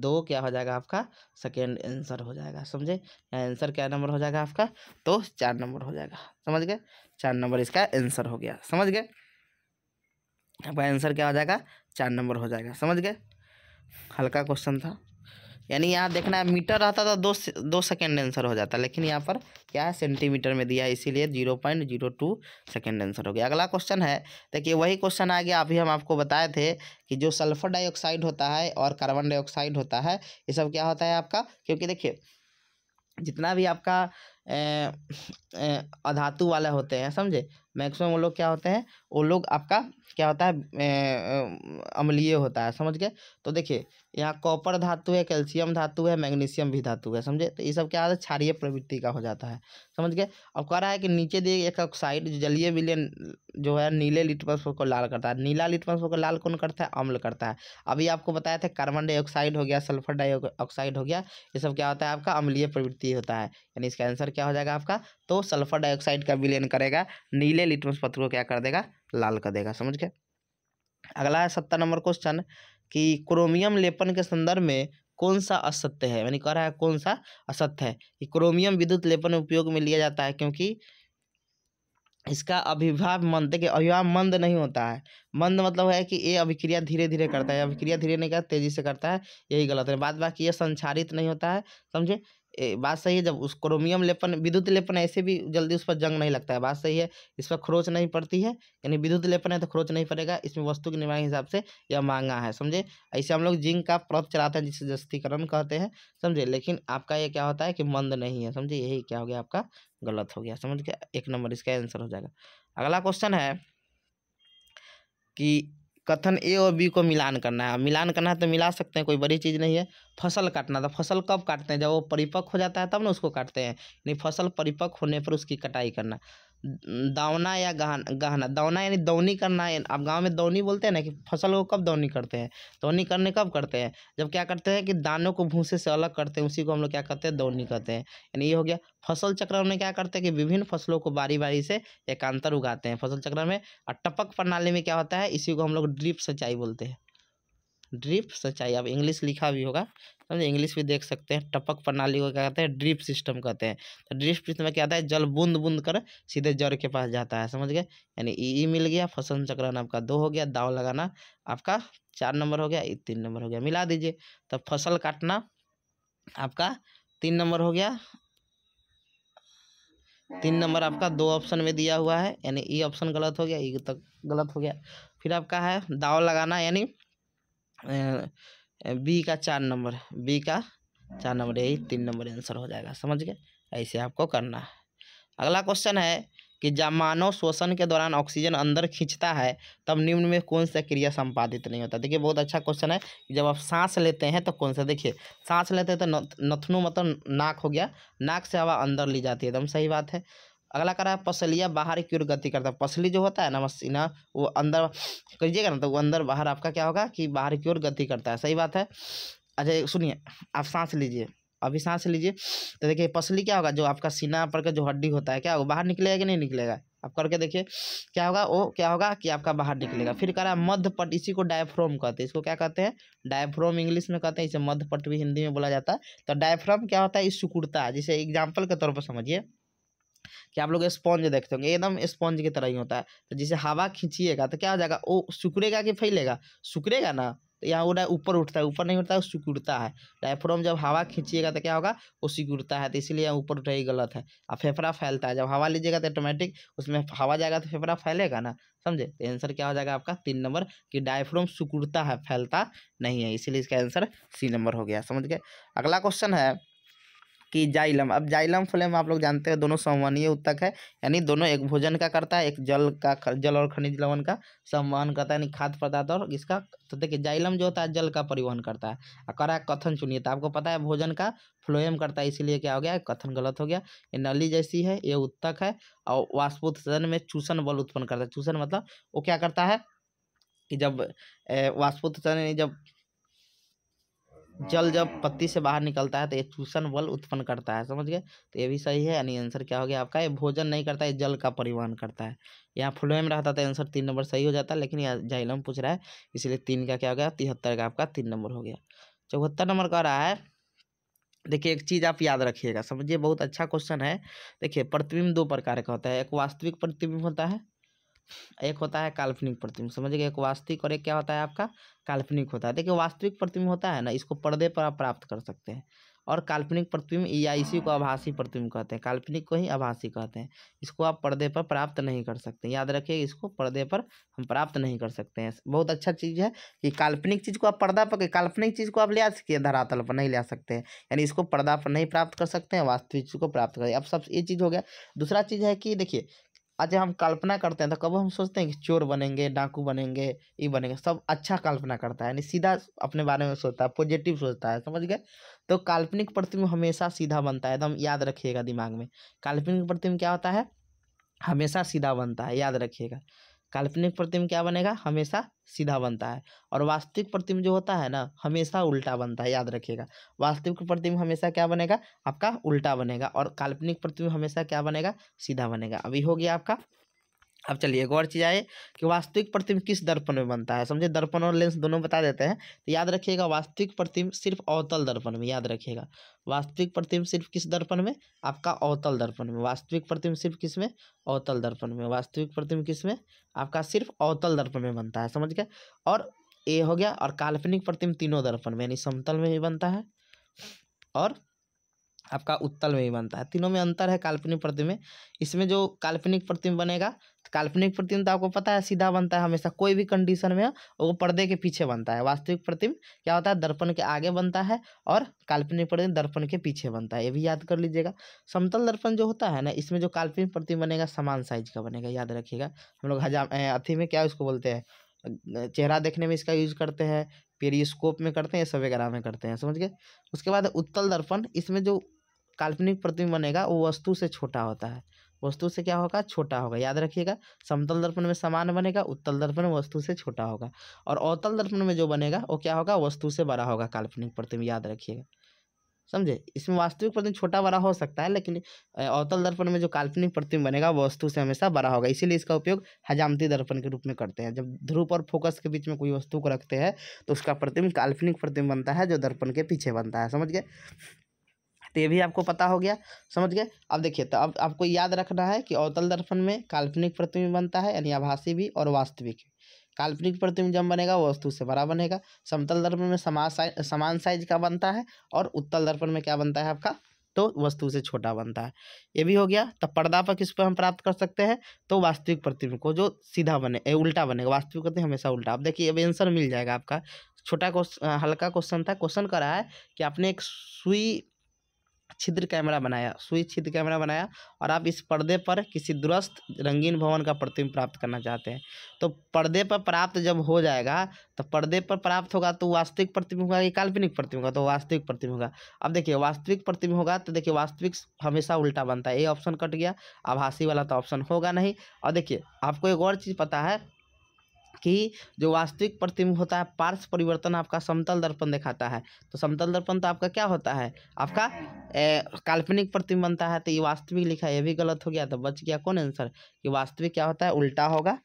दो क्या हो जाएगा आपका सेकेंड आंसर हो जाएगा समझे आंसर क्या नंबर हो जाएगा आपका तो चार नंबर हो जाएगा समझ गए चार नंबर इसका आंसर हो गया समझ गए आपका आंसर क्या हो जाएगा चार नंबर हो जाएगा समझ गए हल्का क्वेश्चन था यानी यहाँ देखना है मीटर रहता तो दो दो सेकेंड आंसर हो जाता लेकिन यहाँ पर क्या है सेंटीमीटर में दिया है इसीलिए zero point zero two second answer हो गया अगला क्वेश्चन है देखिए वही क्वेश्चन आ गया अभी हम आपको बताए थे कि जो सल्फर डाइऑक्साइड होता है और कार्बन डाइऑक्साइड होता है ये सब क्या होता है आपका क्योंकि देखिए जितना भी आपका अधातु वाले होते हैं समझे मैक्सिमम वो लोग क्या होते हैं वो लोग आपका क्या होता है अम्लीय होता है समझ गए तो देखिए यहाँ कॉपर धातु है कैल्शियम धातु है मैग्नीशियम भी धातु है समझे तो ये सब क्या होता है क्षारिय प्रवृत्ति का हो जाता है समझ गए अब कह रहा है कि नीचे दिए एक ऑक्साइड जलीय विलियन जो है नीले लिटमस को लाल करता है नीला लिटमस को लाल कौन करता है अम्ल करता है अभी आपको बताया था कार्बन डाइऑक्साइड हो गया सल्फर डाइऑक्साइड हो गया ये सब क्या होता है आपका अम्लीय प्रवृत्ति होता है यानी इसका आंसर क्या हो जाएगा आपका तो सल्फर डाइऑक्साइड का विलयन करेगा नीले लिटमस पत्र को क्या कर देगा लाल कर देगा समझ गए अगला है सत्तर नंबर क्वेश्चन कि क्रोमियम लेपन के संदर्भ में कौन सा असत्य है यानी कह रहा है कौन सा असत्य है कि क्रोमियम विद्युत लेपन उपयोग में लिया जाता है क्योंकि इसका अभिभाव मंद देखिए अभिभाव मंद नहीं होता है मंद मतलब है कि ये अभिक्रिया धीरे धीरे करता है अभिक्रिया धीरे नहीं करता तेजी से करता है यही गलत है बाद बाकी ये संचारित नहीं होता है समझे बात सही है जब उस क्रोमियम लेपन विद्युत लेपन ऐसे भी जल्दी उस पर जंग नहीं लगता है बात सही है इस पर खरोच नहीं पड़ती है यानी विद्युत लेपन है तो खरोच नहीं पड़ेगा इसमें वस्तु के निर्माण हिसाब से यह मांगा है समझे ऐसे हम लोग जिंक का प्रत चलाते हैं जिसे जस्तीकरण कहते हैं समझे लेकिन आपका यह क्या होता है कि मंद नहीं है समझे यही क्या हो गया आपका गलत हो गया समझ गया एक नंबर इसका आंसर हो जाएगा अगला क्वेश्चन है कि कथन ए और बी को मिलान करना है मिलान करना है तो मिला सकते हैं कोई बड़ी चीज़ नहीं है फसल काटना तो फसल कब काटते हैं जब वो परिपक्व हो जाता है तब ना उसको काटते हैं यानी फसल परिपक्व होने पर उसकी कटाई करना दावना या गहना गहना दौना यानी दौनी करना है आप गांव में दौनी बोलते हैं ना कि फसल को कब दौनी करते हैं दौनी करने कब करते हैं जब क्या करते हैं कि दानों को भूसे से अलग करते हैं उसी को हम लोग क्या करते हैं दौनी करते हैं यानी ये हो गया फसल चक्र में क्या करते हैं कि विभिन्न फसलों को बारी बारी से एकांतर उगाते हैं फसल चक्र में और टपक प्रणाली में क्या होता है इसी को हम लोग ड्रिप सिंचाई बोलते हैं ड्रिप सिंचाई अब इंग्लिश लिखा भी होगा समझे तो इंग्लिश भी देख सकते हैं टपक प्रणाली को क्या कहते हैं ड्रिप सिस्टम कहते हैं तो ड्रिप सिस्टम में क्या आता है जल बूंद बूंद कर सीधे जड़ के पास जाता है समझ गए यानी ई मिल गया फसल चक्रण आपका दो हो गया दाव लगाना आपका चार नंबर हो गया तीन नंबर हो गया मिला दीजिए तो फसल काटना आपका तीन नंबर हो गया तीन नंबर आपका दो ऑप्शन में दिया हुआ है यानी ई ऑप्शन गलत हो गया ई तक गलत हो गया फिर आपका है दाव लगाना यानी बी का चार नंबर बी का चार नंबर यही तीन नंबर आंसर हो जाएगा समझ गए ऐसे आपको करना है अगला क्वेश्चन है कि जब मानव श्वसन के दौरान ऑक्सीजन अंदर खींचता है तब निम्न में कौन सा क्रिया संपादित नहीं होता देखिए बहुत अच्छा क्वेश्चन है कि जब आप सांस लेते हैं तो कौन सा देखिए सांस लेते हैं तो नथनू मतलब नाक हो गया नाक से हवा अंदर ली जाती है एकदम सही बात है अगला कह रहा है पसलिया बाहर की ओर गति करता है पसली जो होता है ना मसीना वो अंदर करिएगा ना तो वो अंदर बाहर आपका क्या होगा कि बाहर की ओर गति करता है सही बात है अच्छा सुनिए आप सांस लीजिए अभी सांस लीजिए तो देखिए पसली क्या होगा जो आपका सीना पर का जो हड्डी होता है क्या होगा बाहर निकलेगा कि नहीं निकलेगा आप करके देखिए क्या होगा वो क्या होगा कि आपका बाहर निकलेगा फिर कह रहा है मध्यपट इसी को डायफ्रोम कहते हैं इसको क्या कहते हैं डायफ्रोम इंग्लिश में कहते हैं इसे मध्यपट भी हिंदी में बोला जाता है तो डायफ्रोम क्या होता है इस सुकुड़ता है जिसे एग्जाम्पल के तौर पर समझिए कि आप लोग स्पॉन्ज देखते होंगे एकदम स्पॉन्ज की तरह ही होता है तो जिसे हवा खींचिएगा तो क्या हो जाएगा वो सुखरेगा कि फैलेगा सुखरेगा ना तो यहाँ वो ऊपर उठता है ऊपर नहीं उठता है सिकुड़ता है डायफ्रोम जब हवा खींचिएगा तो क्या होगा वो सिकुड़ता है तो इसीलिए यहाँ ऊपर उठेगी गलत है और फेफड़ा फैलता है जब हवा लीजिएगा तो ऑटोमेटिक उसमें हवा जाएगा तो फेफड़ा फैलेगा ना समझे तो आंसर क्या हो जाएगा आपका तीन नंबर कि डायफ्रोम सिकुड़ता है फैलता नहीं है इसीलिए इसका आंसर सी नंबर हो गया समझ गए अगला क्वेश्चन है कि जाइलम अब जाइलम फ्लेम आप लोग जानते हैं दोनों संवहनीय उत्तक है यानी दोनों एक भोजन का करता है एक जल का जल और खनिज लवण का संवहन करता है यानी खाद्य पदार्थ और इसका तो देखिए जाइलम जो होता है जल का परिवहन करता है और करा कथन चुनिए तो आपको पता है भोजन का फ्लोएम करता है इसीलिए क्या हो गया कथन गलत हो गया ये नली जैसी है ये उत्तक है और वाष्पोत्सर्जन में चूसन बल उत्पन्न करता है चूसन मतलब वो क्या करता है कि जब वाष्पोत्सर्जन जब जल हाँ, जब हाँ, हाँ। पत्ती से बाहर निकलता है तो ये चूषण बल उत्पन्न करता है समझ गए तो ये भी सही है यानी आंसर क्या हो गया आपका ये भोजन नहीं करता है जल का परिवहन करता है यहाँ फ्लोएम रहता तो आंसर तीन नंबर सही हो जाता है लेकिन यहाँ जाइलम पूछ रहा है इसलिए तीन का क्या हो गया तिहत्तर का आपका तीन नंबर हो गया चौहत्तर नंबर कह रहा है देखिए एक चीज़ आप याद रखिएगा समझिए बहुत अच्छा क्वेश्चन है देखिए प्रतिबिंब दो प्रकार का होता है एक वास्तविक प्रतिबिंब होता है एक होता है काल्पनिक प्रतिमा समझिए एक वास्तविक और एक क्या होता है आपका काल्पनिक होता है देखिए वास्तविक प्रतिमा होता है ना इसको पर्दे पर आप प्राप्त कर सकते हैं और काल्पनिक प्रतिबिंब या इसी को हाँ। आभासी प्रतिबिंब कहते हैं काल्पनिक को ही आभासी कहते हैं इसको आप पर्दे पर प्राप्त नहीं कर सकते याद रखिए इसको पर्दे पर हम प्राप्त नहीं कर सकते हैं बहुत अच्छा चीज़ है कि काल्पनिक चीज़ को आप पर्दा पर काल्पनिक चीज़ को आप ले आ सकिए धरातल पर नहीं ले सकते हैं यानी इसको पर्दा पर नहीं प्राप्त कर सकते हैं वास्तविक चीज़ को प्राप्त करें अब सब ये चीज़ हो गया दूसरा चीज़ है कि देखिए आज हम कल्पना करते हैं तो कब हम सोचते हैं कि चोर बनेंगे डाकू बनेंगे ये बनेंगे सब अच्छा कल्पना करता है यानी सीधा अपने बारे में सोचता है पॉजिटिव सोचता है समझ गए तो काल्पनिक प्रतिबिंब हमेशा सीधा बनता है एकदम तो याद रखिएगा दिमाग में काल्पनिक प्रतिबिंब क्या होता है हमेशा सीधा बनता है याद रखिएगा काल्पनिक प्रतिम क्या बनेगा हमेशा सीधा बनता है और वास्तविक प्रतिम जो होता है ना हमेशा उल्टा बनता है याद रखिएगा वास्तविक प्रतिम हमेशा क्या बनेगा आपका उल्टा बनेगा और काल्पनिक प्रतिम हमेशा क्या बनेगा सीधा बनेगा अभी हो गया आपका अब चलिए एक और चीज़ आए कि वास्तविक प्रतिम किस दर्पण में बनता है समझे दर्पण और लेंस दोनों बता देते हैं तो याद रखिएगा वास्तविक प्रतिम सिर्फ अवतल दर्पण में याद रखिएगा वास्तविक प्रतिम सिर्फ किस दर्पण में आपका अवतल दर्पण में वास्तविक प्रतिम सिर्फ किस में अवतल दर्पण में वास्तविक प्रतिम किस में आपका सिर्फ अवतल दर्पण में बनता है समझ गए और ए हो गया और काल्पनिक प्रतिम तीनों दर्पण में यानी समतल में भी बनता है और आपका उत्तल में ही बनता है तीनों में अंतर है काल्पनिक प्रतिमा में इसमें जो काल्पनिक प्रतिमा बनेगा तो काल्पनिक प्रतिमा तो आपको पता है सीधा बनता है हमेशा कोई भी कंडीशन में वो पर्दे के पीछे बनता है वास्तविक प्रतिमा क्या होता है दर्पण के आगे बनता है और काल्पनिक प्रतिमा दर्पण के पीछे बनता है ये भी याद कर लीजिएगा समतल दर्पण जो होता है ना इसमें जो काल्पनिक प्रतिमा बनेगा समान साइज का बनेगा याद रखिएगा हम लोग हजाम अथी में क्या उसको बोलते हैं चेहरा देखने में इसका यूज करते हैं पेरिस्कोप में करते हैं सब वगैरह में करते हैं समझ गए उसके बाद उत्तल दर्पण इसमें जो काल्पनिक प्रतिबिंब बनेगा वो वस्तु से छोटा होता है वस्तु से क्या होगा छोटा होगा याद रखिएगा समतल दर्पण में समान बनेगा उत्तल दर्पण वस्तु से छोटा होगा और अवतल दर्पण में जो बनेगा वो क्या होगा वस्तु से बड़ा होगा काल्पनिक प्रतिम याद रखिएगा समझे इसमें वास्तविक प्रतिम छोटा बड़ा हो सकता है लेकिन अवतल दर्पण में जो काल्पनिक प्रतिबिंब बनेगा वस्तु से हमेशा बड़ा होगा इसीलिए इसका उपयोग हजामती दर्पण के रूप में करते हैं जब ध्रुव और फोकस के बीच में कोई वस्तु को रखते हैं तो उसका प्रतिम काल्पनिक प्रतिबिंब बनता है जो दर्पण के पीछे बनता है समझ गए तो ये भी आपको पता हो गया समझ गए अब देखिए तो अब आपको याद रखना है कि अवतल दर्पण में काल्पनिक प्रतिबिंब बनता है यानी आभासी भी और वास्तविक काल्पनिक प्रतिबिंब जब बनेगा वो वस्तु से बड़ा बनेगा समतल दर्पण में समान साइज समान साइज का बनता है और उत्तल दर्पण में क्या बनता है आपका तो वस्तु से छोटा बनता है ये भी हो गया तो पर्दा पर किस पर हम प्राप्त कर सकते हैं तो वास्तविक प्रतिबिंब को जो सीधा बने ए, उल्टा बनेगा वास्तविक प्रतिबिंब हमेशा उल्टा अब देखिए अब आंसर मिल जाएगा आपका छोटा क्वेश्चन हल्का क्वेश्चन था क्वेश्चन करा है कि आपने एक सुई छिद्र कैमरा बनाया सुई छिद्र कैमरा बनाया और आप इस पर्दे पर किसी दुरस्त रंगीन भवन का प्रतिबिंब प्राप्त करना चाहते हैं तो पर्दे पर प्राप्त जब हो जाएगा तो पर्दे पर प्राप्त होगा तो वास्तविक प्रतिबिंब होगा या काल्पनिक प्रतिबिंब होगा तो वास्तविक प्रतिबिंब होगा अब देखिए वास्तविक प्रतिबिंब होगा तो देखिए वास्तविक हमेशा उल्टा बनता है ये ऑप्शन कट गया आभासी वाला तो ऑप्शन होगा नहीं और देखिए आपको एक और चीज़ पता है कि जो वास्तविक प्रतिबिंब होता है पार्श्व परिवर्तन आपका समतल दर्पण दिखाता है तो समतल दर्पण तो आपका क्या होता है आपका ए, काल्पनिक प्रतिबिंब बनता है तो ये वास्तविक लिखा ये भी गलत हो गया तो बच गया कौन आंसर कि वास्तविक क्या होता है उल्टा होगा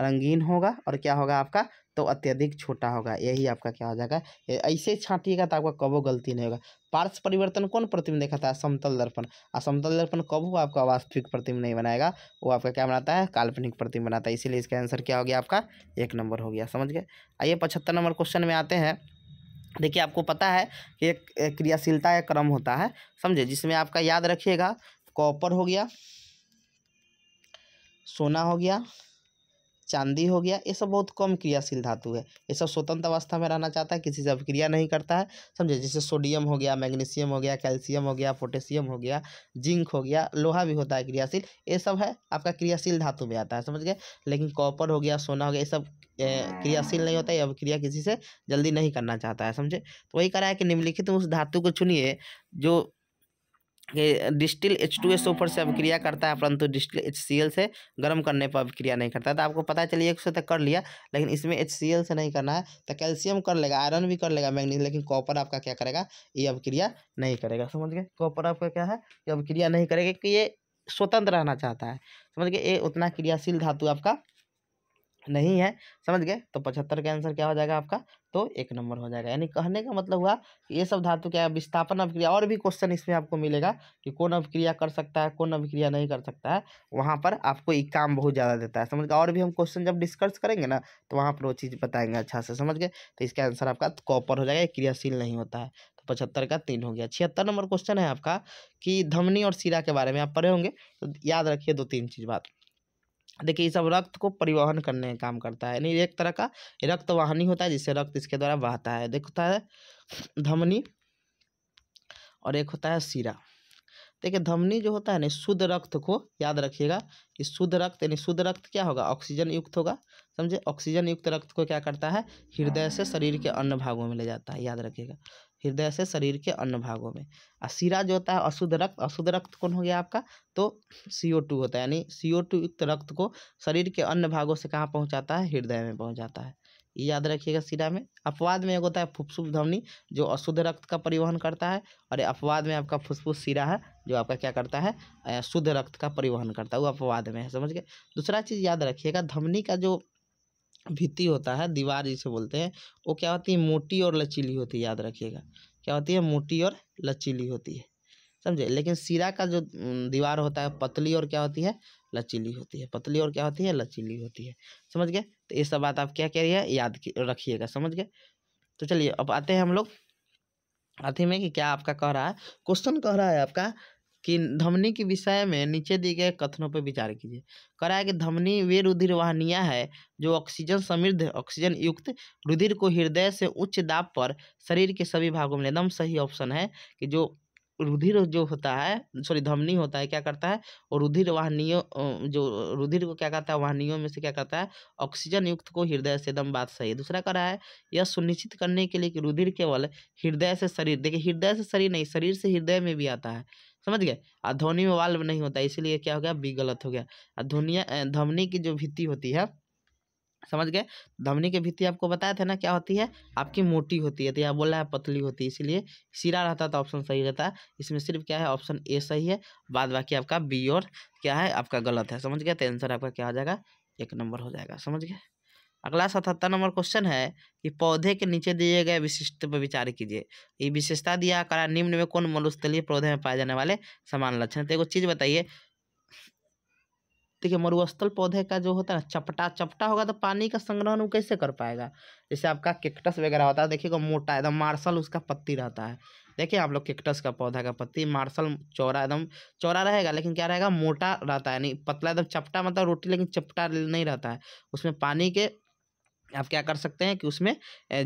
रंगीन होगा और क्या होगा आपका तो अत्यधिक छोटा होगा यही आपका क्या हो जाएगा ऐसे छांटिएगा तो आपका कबो गलती नहीं होगा पार्श्व परिवर्तन कौन प्रतिबिंब देखाता है समतल दर्पण और समतल दर्पण कब हुआ आपका वास्तविक प्रतिबिंब नहीं बनाएगा वो आपका क्या बनाता है काल्पनिक प्रतिबिंब बनाता है इसीलिए इसका आंसर क्या हो गया आपका एक नंबर हो गया समझ गए आइए पचहत्तर नंबर क्वेश्चन में आते हैं देखिए आपको पता है कि एक क्रियाशीलता का क्रम होता है समझे जिसमें आपका याद रखिएगा कॉपर हो गया सोना हो गया चांदी हो गया ये सब बहुत कम क्रियाशील धातु है ये सब स्वतंत्र अवस्था में रहना चाहता है किसी से अभिक्रिया नहीं करता है समझे जैसे सोडियम हो गया मैग्नीशियम हो गया कैल्शियम हो गया पोटेशियम हो गया जिंक हो गया लोहा भी होता है क्रियाशील ये सब है आपका क्रियाशील धातु में आता है समझ गए लेकिन कॉपर हो गया सोना हो गया ये सब क्रियाशील नहीं होता है अभिक्रिया किसी से जल्दी नहीं करना चाहता है समझे तो वही करा है कि निम्नलिखित उस धातु को चुनिए जो डिस्टिल एच टू एस ऊपर से अभिक्रिया करता है परंतु डिस्टिल एच सी एल से गर्म करने पर अभिक्रिया नहीं करता तो आपको पता चलिए एक सौ तक कर लिया लेकिन इसमें एच सी एल से नहीं करना है तो कैल्शियम कर लेगा आयरन भी कर लेगा मैग्नीज लेकिन कॉपर आपका क्या करेगा ये अभिक्रिया नहीं करेगा समझ गए कॉपर आपका क्या है ये अभिक्रिया नहीं करेगा क्योंकि ये स्वतंत्र रहना चाहता है समझ गए ये उतना क्रियाशील धातु आपका नहीं है समझ गए तो पचहत्तर का आंसर क्या हो जाएगा आपका तो एक नंबर हो जाएगा यानी कहने का मतलब हुआ कि ये सब धातु क्या है विस्थापन अभिक्रिया और भी क्वेश्चन इसमें आपको मिलेगा कि कौन अभिक्रिया कर सकता है कौन अभिक्रिया नहीं कर सकता है वहाँ पर आपको ये काम बहुत ज़्यादा देता है समझ गए और भी हम क्वेश्चन जब डिस्कस करेंगे ना तो वहाँ पर वो चीज़ बताएंगे अच्छा से समझ गए तो इसका आंसर आपका कॉपर हो जाएगा क्रियाशील नहीं होता है तो पचहत्तर का तीन हो गया छिहत्तर नंबर क्वेश्चन है आपका कि धमनी और सिरा के बारे में आप पढ़े होंगे तो याद रखिए दो तीन चीज़ बात देखिए ये सब रक्त को परिवहन करने का काम करता है यानी एक तरह का रक्त वाहनी होता है जिससे रक्त इसके द्वारा बहता है देखता है धमनी और एक होता है सिरा देखिए धमनी जो होता है ना शुद्ध रक्त को याद रखिएगा कि शुद्ध रक्त यानी शुद्ध रक्त क्या होगा ऑक्सीजन युक्त होगा समझे ऑक्सीजन युक्त रक्त को क्या करता है हृदय से शरीर के अन्य भागों में ले जाता है याद रखिएगा हृदय से शरीर के अन्य भागों में और सीरा जो होता है अशुद्ध रक्त अशुद्ध रक्त कौन हो गया आपका तो सी ओ टू होता है यानी सी ओ टू युक्त रक्त को शरीर के अन्य भागों से कहाँ पहुँचाता है हृदय में पहुँचाता है ये याद रखिएगा सिरा में अपवाद में एक होता है फुफ्फुस धमनी जो अशुद्ध रक्त का परिवहन करता है और अपवाद में आपका फुफ्फुस सिरा है जो आपका क्या करता है शुद्ध रक्त का परिवहन करता है वो अपवाद में है समझ गए दूसरा चीज़ याद रखिएगा धमनी का जो भित्ति होता है दीवार जिसे बोलते हैं वो क्या होती है मोटी और लचीली होती है याद रखिएगा क्या होती है मोटी और लचीली होती है समझे लेकिन सिरा का जो दीवार होता है पतली और क्या होती है लचीली होती है पतली और क्या होती है लचीली होती है समझ गए तो ये सब बात आप क्या कह रही है याद रखिएगा समझ गए तो चलिए अब आते हैं हम लोग अथी में कि क्या आपका कह रहा है क्वेश्चन कह रहा है आपका कि धमनी के विषय में नीचे दिए गए कथनों पर विचार कीजिए करा है कि धमनी वे रुधिर वाहनियाँ है जो ऑक्सीजन समृद्ध ऑक्सीजन युक्त रुधिर को हृदय से उच्च दाब पर शरीर के सभी भागों में एकदम सही ऑप्शन है कि जो रुधिर जो होता है सॉरी धमनी होता है क्या करता है और रुधिर वाहनियों जो रुधिर को क्या करता है वाहनियों में से क्या करता है ऑक्सीजन युक्त को हृदय से एकदम बात सही है दूसरा कह रहा है यह सुनिश्चित करने के लिए कि रुधिर केवल हृदय से शरीर देखिए हृदय से शरीर नहीं शरीर से हृदय में भी आता है समझ गए और ध्वनि में वाल्व नहीं होता इसीलिए क्या हो गया बी गलत हो गया और ध्वनिया धमनी की जो भित्ति होती है समझ गए धमनी की भित्ति आपको बताया था ना क्या होती है आपकी मोटी होती है तो यहाँ बोला है पतली होती है इसीलिए सिरा रहता तो ऑप्शन सही रहता है इसमें सिर्फ क्या है ऑप्शन ए सही है बाद बाकी आपका बी और क्या है आपका गलत है समझ गया तो आंसर आपका क्या आ जाएगा एक नंबर हो जाएगा समझ गए अगला सतहत्तर नंबर क्वेश्चन है कि पौधे के नीचे दिए गए विशिष्ट पर विचार कीजिए ये विशेषता दिया करा निम्न में कौन मरुस्थलीय पौधे में पाए जाने वाले समान लक्षण तो एक चीज़ बताइए देखिए मरुस्थल पौधे का जो होता है ना चपटा चपटा होगा तो पानी का संग्रहण वो कैसे कर पाएगा जैसे आपका केक्टस वगैरह होता है देखिएगा मोटा एकदम मार्शल उसका पत्ती रहता है देखिए आप लोग केक्टस का पौधा का पत्ती मार्शल चौरा एकदम चौरा रहेगा लेकिन क्या रहेगा मोटा रहता है यानी पतला एकदम चपटा मतलब रोटी लेकिन चपटा नहीं रहता है उसमें पानी के आप क्या कर सकते हैं कि उसमें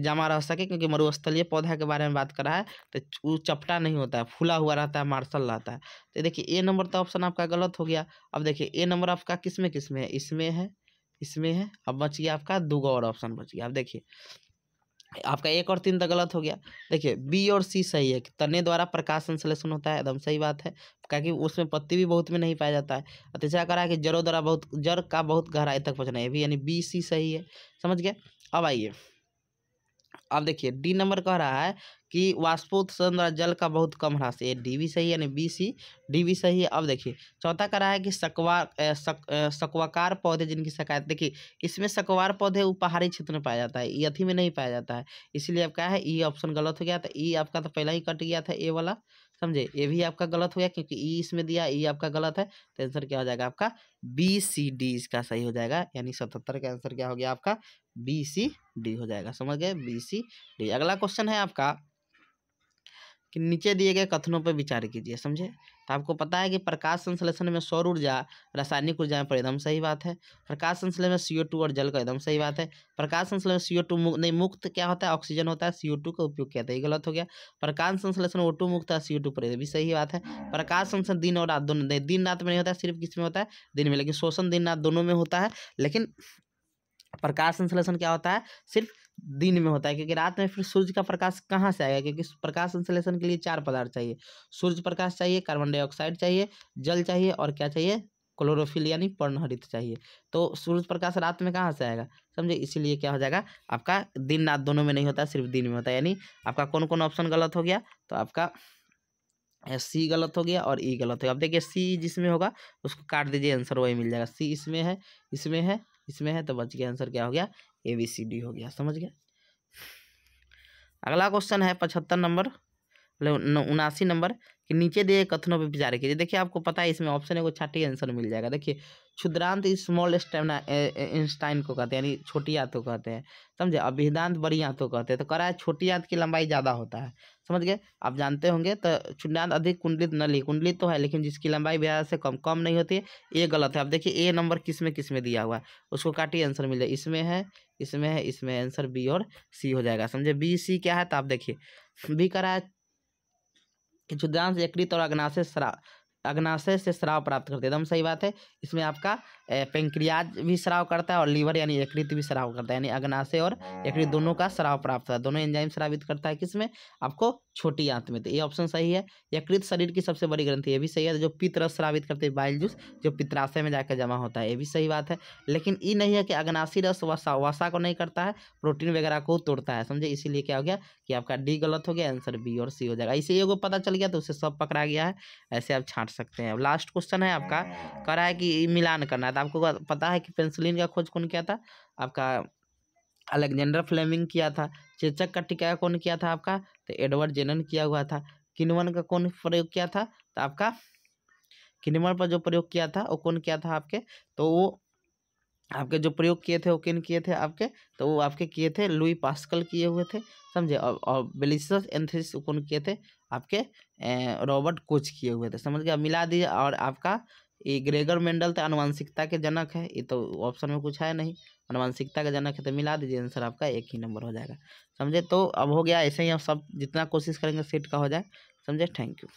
जमा रह सके क्योंकि मरुस्थलीय पौधा के बारे में बात कर रहा है तो वो चपटा नहीं होता है फूला हुआ रहता है मार्शल रहता है तो देखिए ए नंबर तो ऑप्शन आपका गलत हो गया अब देखिए ए नंबर आपका किस में किस में है इसमें है इसमें है अब बच गया आपका दो और ऑप्शन बच गया अब देखिए आपका एक और तीन तो गलत हो गया देखिए बी और सी सही है तने द्वारा प्रकाश संश्लेषण होता है एकदम सही बात है क्या कि उसमें पत्ती भी बहुत में नहीं पाया जाता है और तीसरा कह रहा है कि जड़ों द्वारा बहुत जड़ का बहुत गहराई तक पहुँचना है भी यानी बी सी सही है समझ गया अब आइए अब देखिए डी नंबर कह रहा है कि वाष्पोत्सर्जन द्वारा जल का बहुत कम ह्रास ये डी भी सही यानी बी सी डी भी सही है अब देखिए चौथा कह रहा है कि सकवा सक, सकवाकार पौधे जिनकी शिकायत देखिए इसमें सकवार पौधे वो पहाड़ी क्षेत्र में पाया जाता है ये अथी में नहीं पाया जाता है इसलिए अब क्या है ई ऑप्शन गलत हो गया था ई आपका तो पहला ही कट गया था ए वाला समझे ये भी आपका गलत हो गया क्योंकि ई इसमें दिया ई आपका गलत है तो आंसर क्या हो जाएगा आपका बी सी डी इसका सही हो जाएगा यानी सतहत्तर का आंसर क्या हो गया आपका बी सी डी हो जाएगा समझ गए बी सी डी अगला क्वेश्चन है आपका कि नीचे दिए गए कथनों पर विचार कीजिए समझे तो आपको पता है कि प्रकाश संश्लेषण में सौर ऊर्जा रासायनिक ऊर्जा पर एकदम सही बात है प्रकाश संश्लेषण में सीओ टू और जल का एकदम सही बात है प्रकाश संश्लेषण सीओ टू नहीं मुक्त क्या होता है ऑक्सीजन होता है सीओ टू का उपयोग किया था ये गलत हो गया प्रकाश संश्लेषण ओ टू मुक्त है सीओ टू पर भी सही बात है प्रकाश संश्लेषण दिन और रात दोनों दिन रात में नहीं होता है सिर्फ किस में होता है दिन में लेकिन शोषण दिन रात दोनों में होता है लेकिन प्रकाश संश्लेषण क्या होता है सिर्फ दिन में होता है क्योंकि रात में फिर सूर्य का प्रकाश कहाँ से आएगा क्योंकि प्रकाश संश्लेषण के लिए चार पदार्थ चाहिए सूर्य प्रकाश चाहिए कार्बन डाइऑक्साइड चाहिए जल चाहिए और क्या चाहिए क्लोरोफिल यानी पर्णहरित चाहिए तो सूर्य प्रकाश रात में कहाँ से आएगा समझे इसीलिए क्या हो जाएगा आपका दिन रात दोनों में नहीं होता सिर्फ दिन में होता है यानी आपका कौन कौन ऑप्शन गलत हो गया तो आपका सी गलत हो गया और ई गलत हो गया अब देखिए सी जिसमें होगा उसको काट दीजिए आंसर वही मिल जाएगा सी इसमें है इसमें है इसमें है तो बच गया आंसर क्या हो गया ए बी सी डी हो गया समझ गया अगला क्वेश्चन है पचहत्तर नंबर उनासी नंबर कि नीचे दिए कथनों पर विचार कीजिए देखिए आपको पता है इसमें ऑप्शन है वो छठी आंसर मिल जाएगा देखिए क्षुद्रांत स्मॉल स्टेमिना इंस्टाइन को कहते हैं यानी छोटी आंत को कहते हैं समझे अभिदांत बड़ी आंत को कहते हैं तो कराए छोटी आंत की लंबाई ज़्यादा होता है समझ गए आप जानते होंगे तो क्षुद्रांत अधिक कुंडलित नली कुंडलित तो है लेकिन जिसकी लंबाई ब्याज से कम कम नहीं होती है ये गलत है अब देखिए ए नंबर किस में किस में दिया हुआ है उसको काटिए आंसर मिल जाए इसमें है इसमें है इसमें आंसर बी और सी हो जाएगा समझे बी सी क्या है तो आप देखिए बी कराए क्षुद्रांत कि यकृत और अग्नाशय अग्नाशय से श्राव प्राप्त करते हैं एकदम सही बात है इसमें आपका पेंक्रियाज भी श्राव करता है और लीवर यानी यकृत भी श्राव करता है यानी अग्नाशय और यकृत दोनों का श्राव प्राप्त होता है दोनों एंजाइम श्रावित करता है किसमें आपको छोटी आंत में तो ये ऑप्शन सही है यकृत शरीर की सबसे बड़ी ग्रंथि ये भी सही है तो जो पित्त श्रावित करते हैं बाइल जूस जो पित्राशय में जाकर जमा होता है ये भी सही बात है लेकिन ये नहीं है कि अग्नाशी रस वसा वसा को नहीं करता है प्रोटीन वगैरह को तोड़ता है समझे इसीलिए क्या हो गया कि आपका डी गलत हो गया आंसर बी और सी हो जाएगा इसे ये पता चल गया तो उसे सब पकड़ा गया है ऐसे आप छाँट सकते हैं लास्ट क्वेश्चन है आपका करा है कि मिलान करना है तो आपको पता है कि पेंसिलिन का खोज कौन किया था आपका अलेक्जेंडर फ्लेमिंग किया था चेचक का टीका कौन किया था आपका तो एडवर्ड जेनन किया हुआ था किनवन का कौन प्रयोग किया था तो आपका किनवन पर जो प्रयोग किया था वो कौन किया था आपके तो वो आपके जो प्रयोग किए थे वो किन किए थे आपके तो वो आपके किए थे लुई पास्कल किए हुए थे समझे और, और बेलिसस एंथेसिस कौन किए थे आपके रॉबर्ट कोच किए हुए थे समझ गया मिला दिए और आपका ये ग्रेगर मेंडल तो अनुवांशिकता के जनक है ये तो ऑप्शन में कुछ है नहीं अनुवांशिकता मानसिकता का जनक है तो मिला दीजिए आंसर आपका एक ही नंबर हो जाएगा समझे तो अब हो गया ऐसे ही आप सब जितना कोशिश करेंगे सीट का हो जाए समझे थैंक यू